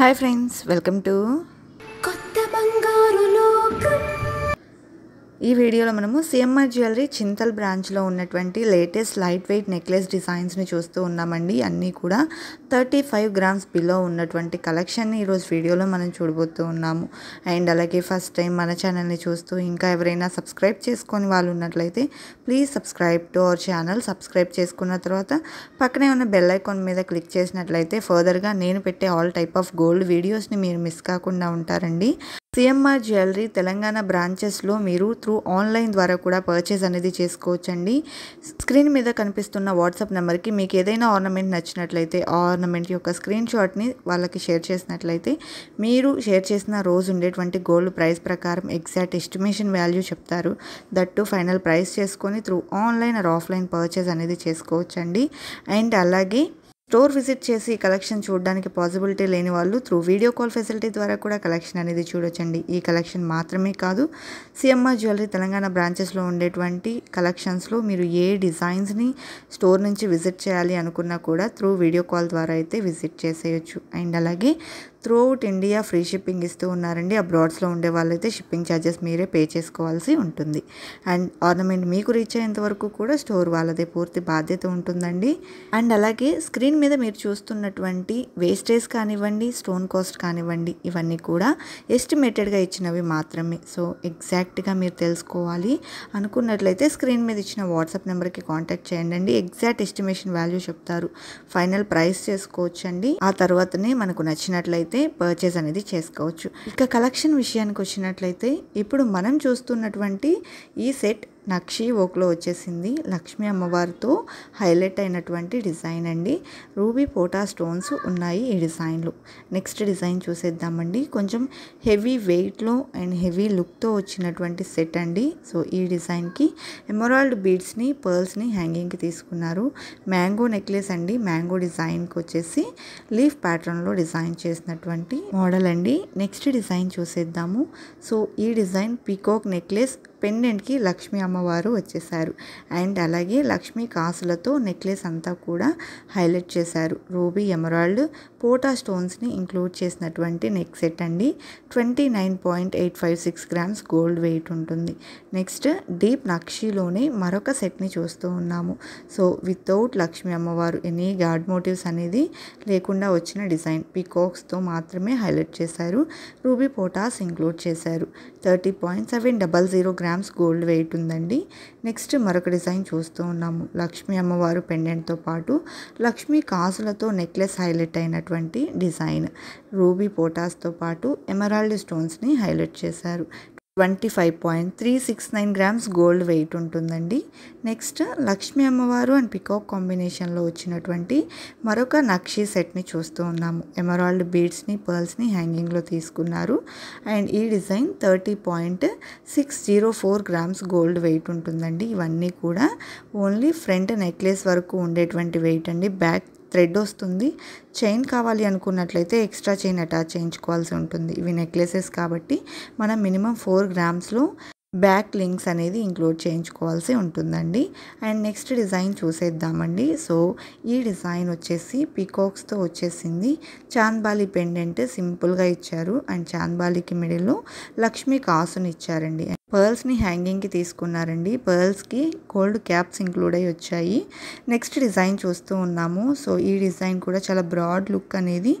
hi friends welcome to కొత్త బంగారు ఈ వీడియోలో మనము సిఎంఆర్ జ్యువెలరీ చింతల్ బ్రాంచ్లో ఉన్నటువంటి లేటెస్ట్ లైట్ వెయిట్ నెక్లెస్ డిజైన్స్ని చూస్తూ ఉన్నామండి అన్నీ కూడా థర్టీ ఫైవ్ గ్రామ్స్ బిలో ఉన్నటువంటి కలెక్షన్ని ఈరోజు వీడియోలో మనం చూడబోతూ ఉన్నాము అండ్ అలాగే ఫస్ట్ టైం మన ఛానల్ని చూస్తూ ఇంకా ఎవరైనా సబ్స్క్రైబ్ చేసుకొని వాళ్ళు ఉన్నట్లయితే please subscribe to our channel subscribe చేసుకున్న తర్వాత పక్కనే ఉన్న బెల్ ఐకాన్ మీద క్లిక్ చేసినట్లయితే ఫర్దర్గా నేను పెట్టే ఆల్ టైప్ ఆఫ్ గోల్డ్ వీడియోస్ని మీరు మిస్ కాకుండా ఉంటారండి సిఎంఆర్ జ్యువెలరీ తెలంగాణ బ్రాంచెస్లో మీరు త్రూ ఆన్లైన్ ద్వారా కూడా పర్చేజ్ అనేది చేసుకోవచ్చండి స్క్రీన్ మీద కనిపిస్తున్న వాట్సాప్ నెంబర్కి మీకు ఏదైనా ఆర్నమెంట్ నచ్చినట్లయితే ఆ ఆర్నమెంట్ యొక్క స్క్రీన్ షాట్ని వాళ్ళకి షేర్ చేసినట్లయితే మీరు షేర్ చేసిన రోజు ఉండేటువంటి గోల్డ్ ప్రైస్ ప్రకారం ఎగ్జాక్ట్ ఎస్టిమేషన్ వాల్యూ చెప్తారు దట్టు ఫైనల్ ప్రైస్ చేసుకొని through online or offline purchase అనేది చేసుకోవచ్చండి అండ్ అలాగే స్టోర్ విజిట్ చేసి కలెక్షన్ చూడడానికి పాసిబిలిటీ లేని వాళ్ళు త్రూ వీడియో కాల్ ఫెసిలిటీ ద్వారా కూడా కలెక్షన్ అనేది చూడొచ్చండి ఈ కలెక్షన్ మాత్రమే కాదు సిఎంఆర్ జ్యువెలరీ తెలంగాణ బ్రాంచెస్లో ఉండేటువంటి కలెక్షన్స్లో మీరు ఏ డిజైన్స్ని స్టోర్ నుంచి విజిట్ చేయాలి అనుకున్నా కూడా త్రూ వీడియో కాల్ ద్వారా అయితే విజిట్ చేసేయచ్చు అండ్ అలాగే throughout India free shipping ఇస్తూ ఉన్నారండి అబ్రాడ్స్లో ఉండే వాళ్ళైతే షిప్పింగ్ ఛార్జెస్ మీరే పే చేసుకోవాల్సి ఉంటుంది అండ్ ఆర్నమెంట్ మీకు రీచ్ అయ్యేంత వరకు కూడా స్టోర్ వాళ్ళదే పూర్తి బాధ్యత ఉంటుందండి అండ్ అలాగే స్క్రీన్ మీద మీరు చూస్తున్నటువంటి వేస్టేజ్ కానివ్వండి స్టోన్ కాస్ట్ కానివ్వండి ఇవన్నీ కూడా ఎస్టిమేటెడ్గా ఇచ్చినవి మాత్రమే సో ఎగ్జాక్ట్గా మీరు తెలుసుకోవాలి అనుకున్నట్లయితే స్క్రీన్ మీద ఇచ్చిన వాట్సాప్ నెంబర్కి కాంటాక్ట్ చేయండి ఎగ్జాక్ట్ ఎస్టిమేషన్ వాల్యూ చెప్తారు ఫైనల్ ప్రైస్ చేసుకోవచ్చండి ఆ తర్వాతనే మనకు నచ్చినట్లయితే అయితే పర్చేజ్ అనేది చేసుకోవచ్చు ఇక కలెక్షన్ విషయానికి వచ్చినట్లయితే ఇప్పుడు మనం చూస్తున్నటువంటి ఈ సెట్ నక్షి ఓక్లో వచ్చేసింది లక్ష్మి అమ్మవారితో హైలైట్ అయినటువంటి డిజైన్ అండి రూబీ పోటా స్టోన్స్ ఉన్నాయి ఈ డిజైన్లు నెక్స్ట్ డిజైన్ చూసేద్దామండి కొంచెం హెవీ వెయిట్లో అండ్ హెవీ లుక్తో వచ్చినటువంటి సెట్ అండి సో ఈ డిజైన్కి ఎమరాల్డ్ బీడ్స్ని పర్ల్స్ని హ్యాంగింగ్కి తీసుకున్నారు మ్యాంగో నెక్లెస్ అండి మ్యాంగో డిజైన్కి వచ్చేసి లీఫ్ ప్యాటర్న్లో డిజైన్ చేసినటువంటి మోడల్ అండి నెక్స్ట్ డిజైన్ చూసేద్దాము సో ఈ డిజైన్ పీకాక్ నెక్లెస్ పెండెంట్కి లక్ష్మీ అమ్మవారు వచ్చేసారు అండ్ అలాగే లక్ష్మీ కాసులతో నెక్లెస్ అంతా కూడా హైలైట్ చేశారు రూబీ ఎమరాల్డ్ పోటా స్టోన్స్ని ఇంక్లూడ్ చేసినటువంటి నెక్ సెట్ అండి twenty nine point eight five six grams gold weight ఉంటుంది నెక్స్ట్ డీప్ నక్షీలోనే మరొక సెట్ని చూస్తూ ఉన్నాము సో వితౌట్ లక్ష్మీ అమ్మవారు ఎనీ గాడ్ మోటివ్స్ అనేది లేకుండా వచ్చిన డిజైన్ పికాక్స్తో మాత్రమే హైలైట్ చేశారు రూబీ పోటాస్ ఇంక్లూడ్ చేశారు thirty point seven double zero grams gold weight ఉందండి నెక్స్ట్ మరొక డిజైన్ చూస్తూ ఉన్నాము లక్ష్మీ అమ్మవారు పెండెంట్తో పాటు లక్ష్మీ కాసులతో నెక్లెస్ హైలైట్ అయినటువంటి డిజైన్ రూబీ పోటాస్తో పాటు ఎమరాల్డ్ స్టోన్స్ని హైలైట్ చేశారు twenty five point three six nine grams gold weight ఉంటుందండి నెక్స్ట్ లక్ష్మీ అమ్మవారు అండ్ పికాక్ కాంబినేషన్లో వచ్చినటువంటి మరొక నక్షీ సెట్ని చూస్తూ ఉన్నాము ఎమరాల్డ్ బీడ్స్ని పర్ల్స్ని హ్యాంగింగ్లో తీసుకున్నారు అండ్ ఈ design thirty point six zero four grams gold weight ఉంటుందండి ఇవన్నీ కూడా ఓన్లీ ఫ్రంట్ నెక్లెస్ వరకు ఉండేటువంటి వెయిట్ అండి బ్యాక్ థ్రెడ్ వస్తుంది చైన్ కావాలి అనుకున్నట్లయితే ఎక్స్ట్రా చైన్ అటాచ్ చేయించుకోవాల్సి ఉంటుంది ఇవి నెక్లెసెస్ కాబట్టి మనం మినిమం ఫోర్ గ్రామ్స్లో బ్యాక్ లింక్స్ అనేది ఇంక్లూడ్ చేయించుకోవాల్సి ఉంటుందండి అండ్ నెక్స్ట్ డిజైన్ చూసేద్దామండి సో ఈ డిజైన్ వచ్చేసి పీకాక్స్తో వచ్చేసింది చాంద్బాలి పెండెంట్ సింపుల్గా ఇచ్చారు అండ్ చాంద్బాలికి మిడిల్లో లక్ష్మీ కాసుని ఇచ్చారండి పర్ల్స్ని హ్యాంగింగ్కి తీసుకున్నారండి పర్ల్స్కి గోల్డ్ క్యాప్స్ ఇంక్లూడ్ అయ్యి వచ్చాయి నెక్స్ట్ డిజైన్ చూస్తూ ఉన్నాము సో ఈ డిజైన్ కూడా చాలా బ్రాడ్ లుక్ అనేది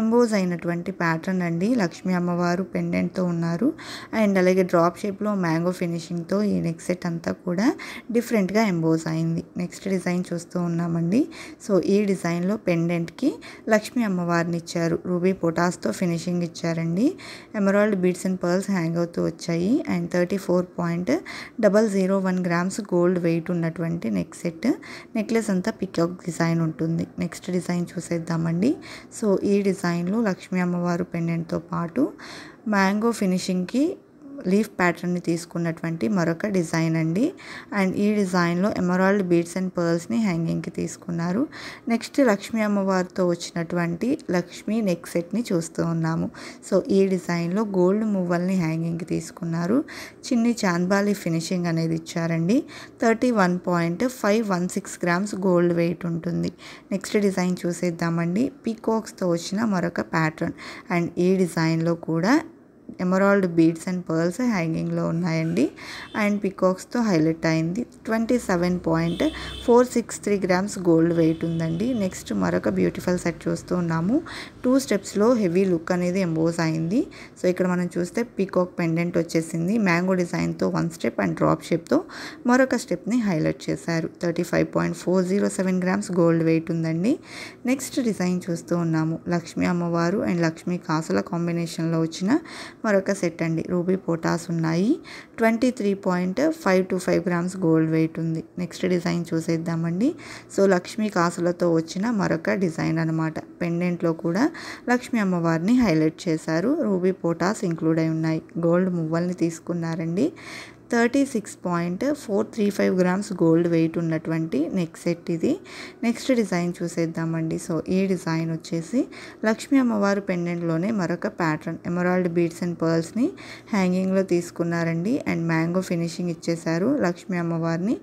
ఎంబోజ్ అయినటువంటి ప్యాటర్న్ అండి లక్ష్మీ అమ్మవారు పెండెంట్తో ఉన్నారు అండ్ అలాగే డ్రాప్ షేప్లో మ్యాంగో ఫినిషింగ్తో ఈ నెక్ సెట్ అంతా కూడా డిఫరెంట్గా ఎంబోజ్ అయింది నెక్స్ట్ డిజైన్ చూస్తూ ఉన్నామండి సో ఈ డిజైన్లో పెండెంట్కి లక్ష్మీ అమ్మవారిని ఇచ్చారు రూబీ పొటాస్తో ఫినిషింగ్ ఇచ్చారండి emerald beads and pearls hang అవుతూ వచ్చాయి and thirty thirty four point double zero one grams gold weight ఉన్నటువంటి నెక్ సెట్ నెక్లెస్ అంతా పికాక్ డిజైన్ ఉంటుంది నెక్స్ట్ డిజైన్ చూసేద్దామండి సో ఈ డిజైన్లో లక్ష్మీ అమ్మవారు పెండెంట్తో పాటు మ్యాంగో ఫినిషింగ్కి లీఫ్ ప్యాటర్న్ని తీసుకున్నటువంటి మరొక డిజైన్ అండి అండ్ ఈ డిజైన్లో ఎమరాల్డ్ బీడ్స్ అండ్ పర్ల్స్ని హ్యాంగింగ్కి తీసుకున్నారు నెక్స్ట్ లక్ష్మీ అమ్మవారితో వచ్చినటువంటి లక్ష్మీ నెక్ సెట్ని చూస్తూ ఉన్నాము సో ఈ డిజైన్లో గోల్డ్ మువ్వల్ని హ్యాంగింగ్కి తీసుకున్నారు చిన్ని చాంద్బాలి ఫినిషింగ్ అనేది ఇచ్చారండి thirty one point five one six grams gold weight ఉంటుంది నెక్స్ట్ డిజైన్ చూసేద్దామండి పీకాక్స్తో వచ్చిన మరొక ప్యాటర్న్ అండ్ ఈ డిజైన్లో కూడా ఎమరాల్డ్ బీడ్స్ అండ్ పర్ల్స్ హ్యాంగింగ్లో ఉన్నాయండి అండ్ పికాక్స్తో హైలైట్ అయింది twenty seven point four six three grams gold weight ఉందండి నెక్స్ట్ మరొక బ్యూటిఫుల్ సెట్ చూస్తూ ఉన్నాము టూ స్టెప్స్లో హెవీ లుక్ అనేది ఎంబోస్ అయింది సో ఇక్కడ మనం చూస్తే పీకాక్ పెండెంట్ వచ్చేసింది మ్యాంగో డిజైన్తో వన్ స్టెప్ అండ్ డ్రాప్ షేప్తో మరొక స్టెప్ని హైలైట్ చేశారు thirty five point four zero seven grams gold weight ఉందండి నెక్స్ట్ డిజైన్ చూస్తూ ఉన్నాము లక్ష్మీ అమ్మవారు అండ్ లక్ష్మీ కాసుల కాంబినేషన్లో వచ్చిన మరొక సెట్ అండి రూబీ పోటాస్ ఉన్నాయి twenty three point five two five grams gold weight ఉంది నెక్స్ట్ డిజైన్ చూసేద్దామండి సో లక్ష్మీ కాసులతో వచ్చిన మరొక డిజైన్ అనమాట పెండెంట్లో కూడా లక్ష్మీ అమ్మవారిని హైలైట్ చేశారు రూబీ పోటాస్ ఇంక్లూడ్ అయి ఉన్నాయి గోల్డ్ మువ్వల్ని తీసుకున్నారండి thirty six point four three five grams gold weight ఉన్నటువంటి నెక్ సెట్ ఇది నెక్స్ట్ డిజైన్ చూసేద్దామండి సో ఈ డిజైన్ వచ్చేసి లక్ష్మీ అమ్మవారు పెండెంట్లోనే మరొక ప్యాటర్న్ ఎమరాల్డ్ బీడ్స్ అండ్ పర్ల్స్ని హ్యాంగింగ్లో తీసుకున్నారండి అండ్ మ్యాంగో ఫినిషింగ్ ఇచ్చేశారు లక్ష్మీ అమ్మవారిని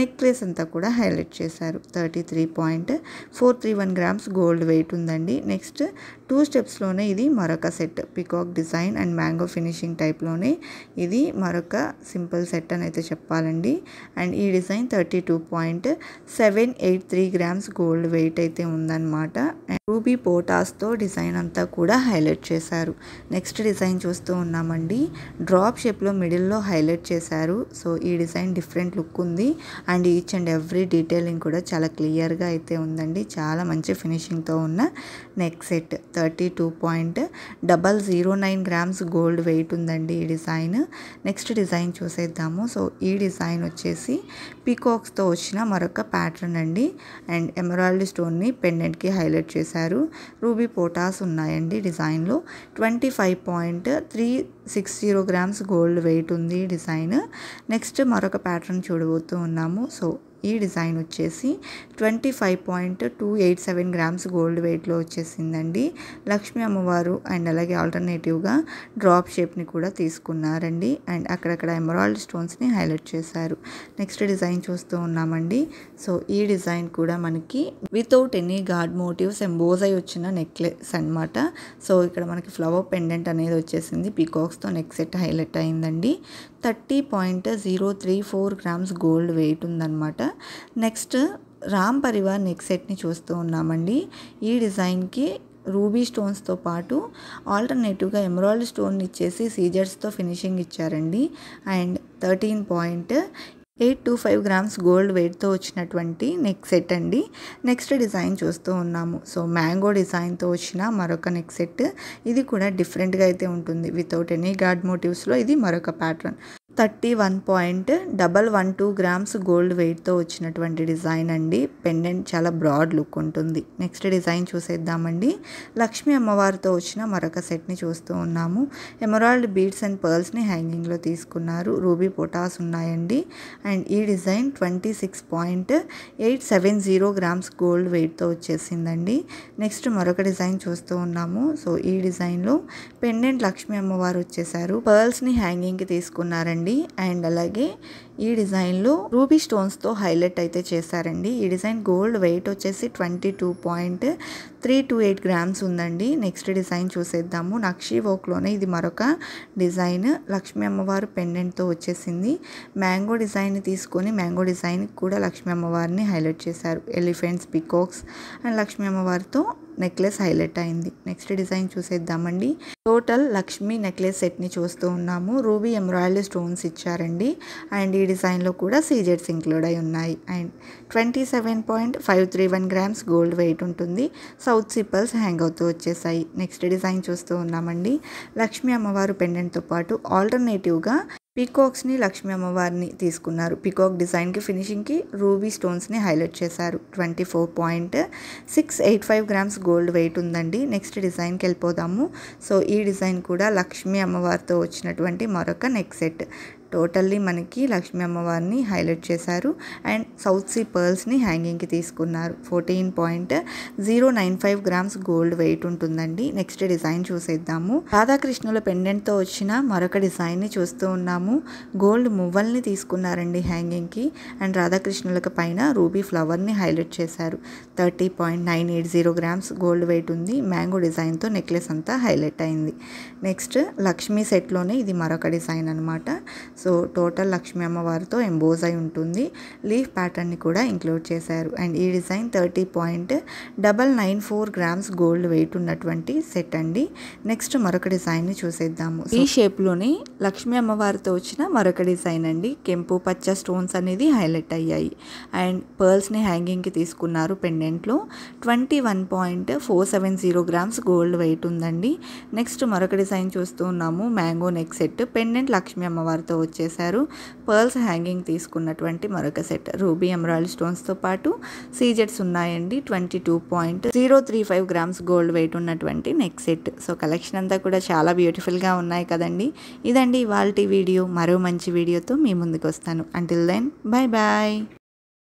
నెక్లెస్ అంతా కూడా హైలైట్ చేశారు thirty three point four three one grams gold weight ఉందండి నెక్స్ట్ టూ స్టెప్స్లోనే ఇది మరొక set peacock design and mango finishing టైప్లోనే ఇది మరొక సింపుల్ సింపుల్ సెట్ అని అయితే చెప్పాలండి అండ్ ఈ design thirty two point seven eight three grams gold weight అయితే ఉందన్నమాట రూబీ పోటాస్తో డిజైన్ అంతా కూడా హైలైట్ చేశారు నెక్స్ట్ డిజైన్ చూస్తూ ఉన్నామండి డ్రాప్ షేప్లో మిడిల్లో హైలైట్ చేశారు సో ఈ డిజైన్ డిఫరెంట్ లుక్ ఉంది and each and every detailing కూడా చాలా క్లియర్గా అయితే ఉందండి చాలా మంచి ఫినిషింగ్తో ఉన్న neck set thirty two point double zero nine grams gold weight ఉందండి ఈ డిజైన్ నెక్స్ట్ డిజైన్ చూసే చేద్దాము సో ఈ డిజైన్ వచ్చేసి పీకాక్స్తో వచ్చిన మరొక ప్యాటర్న్ అండి అండ్ ఎమరాల్డ్ స్టోన్ని పెండెంట్కి హైలైట్ చేశారు రూబీ పోటాస్ ఉన్నాయండి డిజైన్లో twenty five point three six zero grams gold weight ఉంది డిజైన్ నెక్స్ట్ మరొక ప్యాటర్న్ చూడబోతూ ఉన్నాము సో ఈ డిజైన్ వచ్చేసి twenty five point two eight seven grams gold వెయిట్లో వచ్చేసిందండి లక్ష్మీ అమ్మవారు అండ్ అలాగే ఆల్టర్నేటివ్గా డ్రాప్ షేప్ని కూడా తీసుకున్నారండి అండ్ అక్కడక్కడ ఎమరాల్డ్ స్టోన్స్ని హైలైట్ చేశారు నెక్స్ట్ డిజైన్ చూస్తూ ఉన్నామండి సో ఈ డిజైన్ కూడా మనకి without any god motives emboss అయి వచ్చిన నెక్లెస్ అనమాట సో ఇక్కడ మనకి ఫ్లవర్ పెండెంట్ అనేది వచ్చేసింది పీకాక్స్తో నెక్ సెట్ హైలైట్ అయిందండి thirty point zero three four grams gold weight ఉందన్నమాట నెక్స్ట్ రామ్ పరివార్ నెక్ సెట్ని చూస్తూ ఉన్నామండి ఈ డిజైన్కి రూబీ స్టోన్స్తో పాటు ఆల్టర్నేటివ్గా ఎమరాల్డ్ స్టోన్ ఇచ్చేసి సీజర్స్తో ఫినిషింగ్ ఇచ్చారండి and thirteen point eight two five grams gold వెయిట్తో వచ్చినటువంటి నెక్ సెట్ అండి నెక్స్ట్ డిజైన్ చూస్తూ ఉన్నాము సో మ్యాంగో డిజైన్తో వచ్చిన మరొక నెక్ సెట్ ఇది కూడా డిఫరెంట్గా అయితే ఉంటుంది వితౌట్ ఎనీ గాడ్ మోటివ్స్లో ఇది మరొక pattern thirty one point double one two grams gold వెయిట్తో వచ్చినటువంటి డిజైన్ అండి పెండెంట్ చాలా బ్రాడ్ లుక్ ఉంటుంది నెక్స్ట్ డిజైన్ చూసేద్దామండి లక్ష్మీ అమ్మవారితో వచ్చిన మరొక సెట్ని చూస్తూ ఉన్నాము ఎమరాల్డ్ బీడ్స్ అండ్ పర్ల్స్ని హ్యాంగింగ్లో తీసుకున్నారు రూబీ పొటాస్ ఉన్నాయండి అండ్ ఈ design twenty six point eight seven zero grams gold వెయిట్తో వచ్చేసిందండి నెక్స్ట్ మరొక డిజైన్ చూస్తూ ఉన్నాము సో ఈ డిజైన్లో పెండెంట్ లక్ష్మీ అమ్మవారు వచ్చేసారు పర్ల్స్ని హ్యాంగింగ్కి తీసుకున్నారండి ఇచ్చారండి అండ్ అలాగే ఈ డిజైన్లో రూబీ స్టోన్స్తో హైలైట్ అయితే చేశారండి ఈ డిజైన్ గోల్డ్ వెయిట్ వచ్చేసి twenty two point three two eight grams ఉందండి నెక్స్ట్ డిజైన్ చూసేద్దాము నక్షి వర్క్లోనే ఇది మరొక డిజైన్ లక్ష్మీ అమ్మవారు పెండెంట్తో వచ్చేసింది మ్యాంగో డిజైన్ తీసుకొని మ్యాంగో డిజైన్ కూడా లక్ష్మీ అమ్మవారిని హైలైట్ చేశారు ఎలిఫెంట్స్ పికాక్స్ అండ్ లక్ష్మీ అమ్మవారితో నెక్లెస్ హైలైట్ అయింది నెక్స్ట్ డిజైన్ చూసేద్దామండి టోటల్ లక్ష్మీ నెక్లెస్ సెట్ని చూస్తూ ఉన్నాము రూబీ ఎంబ్రాయిడరీ స్టోన్స్ ఇచ్చారండి అండ్ ఈ డిజైన్లో కూడా సీజెట్స్ ఇంక్లూడ్ అయి ఉన్నాయి and twenty seven point five three one grams gold weight ఉంటుంది సౌత్ సిప్పల్స్ హ్యాంగ్ అవుతూ వచ్చేసాయి నెక్స్ట్ డిజైన్ చూస్తూ ఉన్నామండి లక్ష్మీ అమ్మవారు పెండెంట్తో పాటు ఆల్టర్నేటివ్గా పీకాక్స్ని లక్ష్మీ అమ్మవారిని తీసుకున్నారు పీకాక్ డిజైన్కి ఫినిషింగ్కి రూబీ స్టోన్స్ని హైలైట్ చేశారు twenty four point six eight five grams gold weight ఉందండి నెక్స్ట్ డిజైన్కి వెళ్ళిపోదాము సో ఈ డిజైన్ కూడా లక్ష్మీ అమ్మవారితో వచ్చినటువంటి మరొక నెక్ సెట్ టోటల్లీ మనకి లక్ష్మీ అమ్మవారిని హైలైట్ చేశారు అండ్ సౌత్ సీ పర్ల్స్ని హ్యాంగింగ్కి తీసుకున్నారు fourteen point zero nine five grams gold weight ఉంటుందండి నెక్స్ట్ డిజైన్ చూసేద్దాము రాధాకృష్ణుల పెండెంట్తో వచ్చిన మరొక డిజైన్ని చూస్తూ ఉన్నాము గోల్డ్ మువ్వల్ని తీసుకున్నారండి హ్యాంగింగ్కి అండ్ రాధాకృష్ణులకు పైన రూబీ ఫ్లవర్ని హైలైట్ చేశారు thirty point nine eight zero grams gold weight ఉంది మ్యాంగో డిజైన్తో నెక్లెస్ అంతా హైలైట్ అయింది నెక్స్ట్ లక్ష్మీ సెట్లోనే ఇది మరొక డిజైన్ అనమాట సో టోటల్ లక్ష్మీ అమ్మవారితో ఎంబోజ్ అయి ఉంటుంది లీఫ్ ప్యాటర్న్ని కూడా ఇంక్లూడ్ చేశారు అండ్ ఈ design thirty point double nine four grams gold weight ఉన్నటువంటి సెట్ అండి నెక్స్ట్ మరొక డిజైన్ని చూసేద్దాము ఈ షేప్లోని లక్ష్మీ అమ్మవారితో వచ్చిన మరొక డిజైన్ అండి కెంపు పచ్చ స్టోన్స్ అనేది హైలైట్ అయ్యాయి అండ్ పర్ల్స్ని హ్యాంగింగ్కి తీసుకున్నారు పెండెంట్లో twenty one point four seven zero grams gold weight ఉందండి నెక్స్ట్ మరొక డిజైన్ చూస్తూ ఉన్నాము mango neck set pendant Lakshmi అమ్మవారితో చేశారు పర్ల్స్ హ్యాంగింగ్ తీసుకున్నటువంటి మరొక సెట్ రూబీ ఎమరాల్డ్ స్టోన్స్తో పాటు సీజెట్స్ ఉన్నాయండి twenty two point zero three five grams gold weight ఉన్నటువంటి నెక్ సెట్ సో కలెక్షన్ అంతా కూడా చాలా బ్యూటిఫుల్గా ఉన్నాయి కదండి ఇదండి ఇవాళ వీడియో మరో మంచి వీడియోతో మీ ముందుకు వస్తాను అంటిల్ దెన్ బాయ్ బాయ్